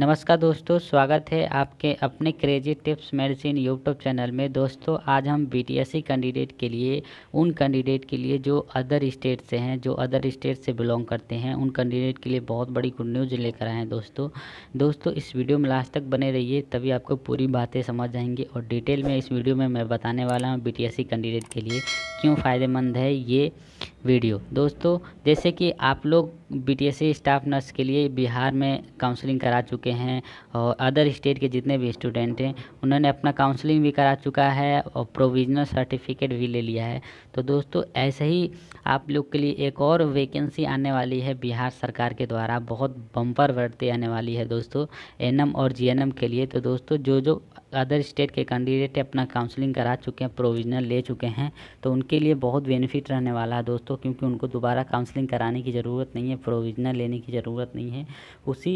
नमस्कार दोस्तों स्वागत है आपके अपने crazy tips medicine YouTube channel में दोस्तों आज हम बीटीएससी कैंडिडेट के लिए उन कैंडिडेट के लिए जो अदर स्टेट से हैं जो अदर स्टेट से बिलोंग करते हैं उन कैंडिडेट के लिए बहुत बड़ी गुड न्यूज़ लेकर आए हैं दोस्तों दोस्तों इस वीडियो में लास्ट तक बने रहिए तभी आपको पूरी बातें समझ आएंगी और डिटेल में इस वीडियो में मैं बताने वाला हूँ बी कैंडिडेट के लिए क्यों फ़ायदेमंद है ये वीडियो दोस्तों जैसे कि आप लोग बीटीएससी e स्टाफ नर्स के लिए बिहार में काउंसलिंग करा चुके हैं और अदर स्टेट के जितने भी स्टूडेंट हैं उन्होंने अपना काउंसलिंग भी करा चुका है और प्रोविजनल सर्टिफिकेट भी ले लिया है तो दोस्तों ऐसे ही आप लोग के लिए एक और वैकेंसी आने वाली है बिहार सरकार के द्वारा बहुत बम्पर बढ़ती आने वाली है दोस्तों एम और एम के लिए तो दोस्तों जो जो अदर स्टेट के कैंडिडेट अपना काउंसलिंग करा चुके हैं प्रोविजनल ले चुके हैं तो उनके लिए बहुत बेनिफिट रहने वाला है दोस्तों दोस्तों क्योंकि उनको दोबारा काउंसलिंग कराने की ज़रूरत नहीं है प्रोविजनल लेने की ज़रूरत नहीं है उसी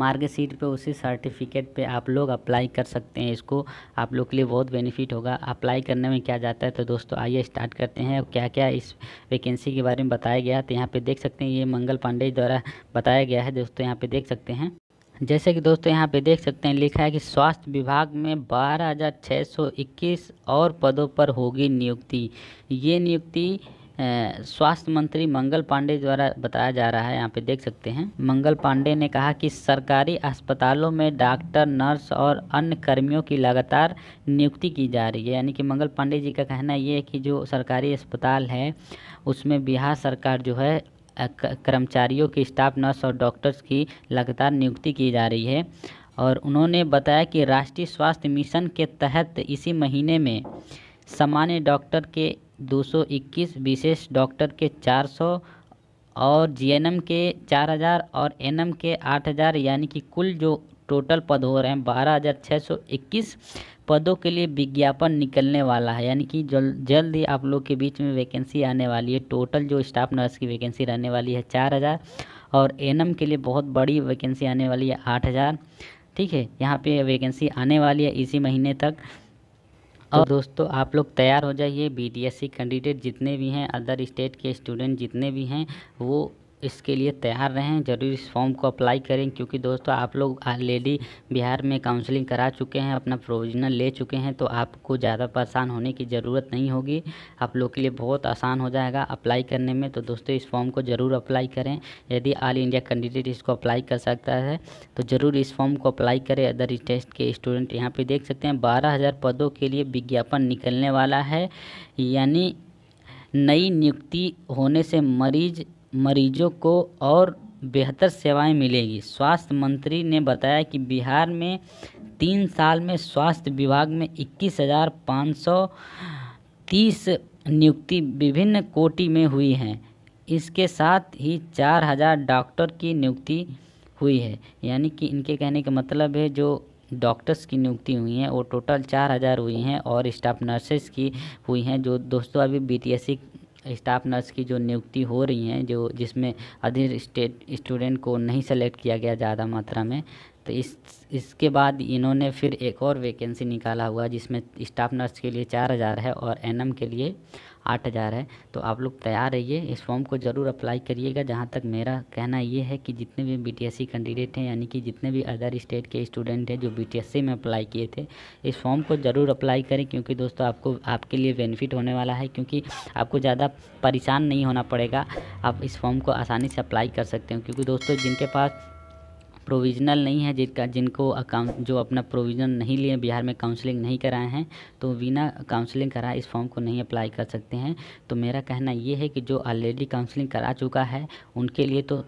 मार्कशीट पे उसी सर्टिफिकेट पे आप लोग अप्लाई कर सकते हैं इसको आप लोग के लिए बहुत बेनिफिट होगा अप्लाई करने में क्या जाता है तो दोस्तों आइए स्टार्ट करते हैं क्या क्या इस वैकेंसी के बारे में बताया गया तो यहाँ पे देख सकते हैं ये मंगल पांडे द्वारा बताया गया है दोस्तों यहाँ पे देख सकते हैं जैसे कि दोस्तों यहाँ पे देख सकते हैं लिखा है कि स्वास्थ्य विभाग में 12,621 और पदों पर होगी नियुक्ति ये नियुक्ति स्वास्थ्य मंत्री मंगल पांडे द्वारा बताया जा रहा है यहाँ पे देख सकते हैं मंगल पांडे ने कहा कि सरकारी अस्पतालों में डॉक्टर नर्स और अन्य कर्मियों की लगातार नियुक्ति की जा रही है यानी कि मंगल पांडे जी का कहना ये है कि जो सरकारी अस्पताल है उसमें बिहार सरकार जो है कर्मचारियों की स्टाफ नर्स और डॉक्टर्स की लगातार नियुक्ति की जा रही है और उन्होंने बताया कि राष्ट्रीय स्वास्थ्य मिशन के तहत इसी महीने में सामान्य डॉक्टर के 221 विशेष डॉक्टर के 400 और जीएनएम के 4000 और एनएम के 8000 यानी कि कुल जो टोटल पद हो रहे हैं 12621 पदों के लिए विज्ञापन निकलने वाला है यानी कि जल जल्द ही आप लोग के बीच में वैकेंसी आने वाली है टोटल जो स्टाफ नर्स की वैकेंसी रहने वाली है 4000 और एनएम के लिए बहुत बड़ी वैकेंसी आने वाली है 8000 ठीक है यहाँ पे वैकेंसी आने वाली है इसी महीने तक और दोस्तों आप लोग तैयार हो जाइए बी कैंडिडेट e जितने भी हैं अदर स्टेट के स्टूडेंट जितने भी हैं वो इसके लिए तैयार रहें ज़रूर इस फॉर्म को अप्लाई करें क्योंकि दोस्तों आप लोग ऑलरेडी बिहार में काउंसलिंग करा चुके हैं अपना प्रोविजनल ले चुके हैं तो आपको ज़्यादा परेशान होने की ज़रूरत नहीं होगी आप लोग के लिए बहुत आसान हो जाएगा अप्लाई करने में तो दोस्तों इस फॉर्म को ज़रूर अप्लाई करें यदि ऑल इंडिया कैंडिडेट इसको अप्लाई कर सकता है तो ज़रूर इस फॉर्म को अप्लाई करें अदर टेस्ट के स्टूडेंट यहाँ पर देख सकते हैं बारह पदों के लिए विज्ञापन निकलने वाला है यानी नई नियुक्ति होने से मरीज मरीजों को और बेहतर सेवाएं मिलेगी स्वास्थ्य मंत्री ने बताया कि बिहार में तीन साल में स्वास्थ्य विभाग में इक्कीस हज़ार पाँच सौ तीस नियुक्ति विभिन्न कोटि में हुई हैं इसके साथ ही चार हज़ार डॉक्टर की नियुक्ति हुई है यानी कि इनके कहने का मतलब है जो डॉक्टर्स की नियुक्ति हुई हैं वो टोटल चार हज़ार हुई हैं और स्टाफ नर्सेस की हुई हैं जो दोस्तों अभी बी स्टाफ नर्स की जो नियुक्ति हो रही हैं जो जिसमें अधिक स्टेट स्टूडेंट को नहीं सेलेक्ट किया गया ज़्यादा मात्रा में तो इस इसके बाद इन्होंने फिर एक और वैकेंसी निकाला हुआ जिसमें स्टाफ नर्स के लिए चार हज़ार है और एनएम के लिए आठ हज़ार है तो आप लोग तैयार रहिए इस फॉर्म को ज़रूर अप्लाई करिएगा जहाँ तक मेरा कहना ये है कि जितने भी सी कैंडिडेट हैं यानी कि जितने भी अदर स्टेट के स्टूडेंट हैं जो सी में अप्लाई किए थे इस फॉर्म को ज़रूर अप्लाई करें क्योंकि दोस्तों आपको आपके लिए बेनिफिट होने वाला है क्योंकि आपको ज़्यादा परेशान नहीं होना पड़ेगा आप इस फॉर्म को आसानी से अप्लाई कर सकते हो क्योंकि दोस्तों जिनके पास प्रोविज़नल नहीं है जिनका जिनको अकाउंट जो अपना प्रोविज़न नहीं लिए बिहार में काउंसलिंग नहीं कराए हैं तो बिना काउंसलिंग कराए इस फॉर्म को नहीं अप्लाई कर सकते हैं तो मेरा कहना ये है कि जो ऑलरेडी काउंसलिंग करा चुका है उनके लिए तो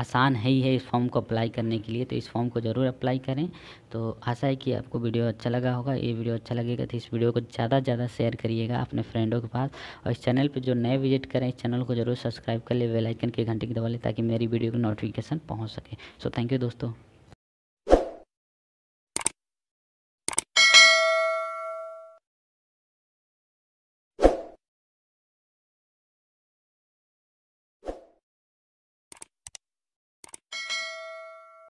आसान है ही है इस फॉर्म को अप्लाई करने के लिए तो इस फॉर्म को ज़रूर अप्लाई करें तो आशा है कि आपको वीडियो अच्छा लगा होगा ये वीडियो अच्छा लगेगा तो इस वीडियो को ज़्यादा से ज़्यादा शेयर करिएगा अपने फ्रेंडों के पास और इस चैनल पर जो नए विजिट करें इस चैनल को जरूर सब्सक्राइब कर ले बेलाइकन के घंटे की दबा लें ताकि मेरी वीडियो की नोटिफिकेशन पहुँच सके सो थैंक यू दोस्तों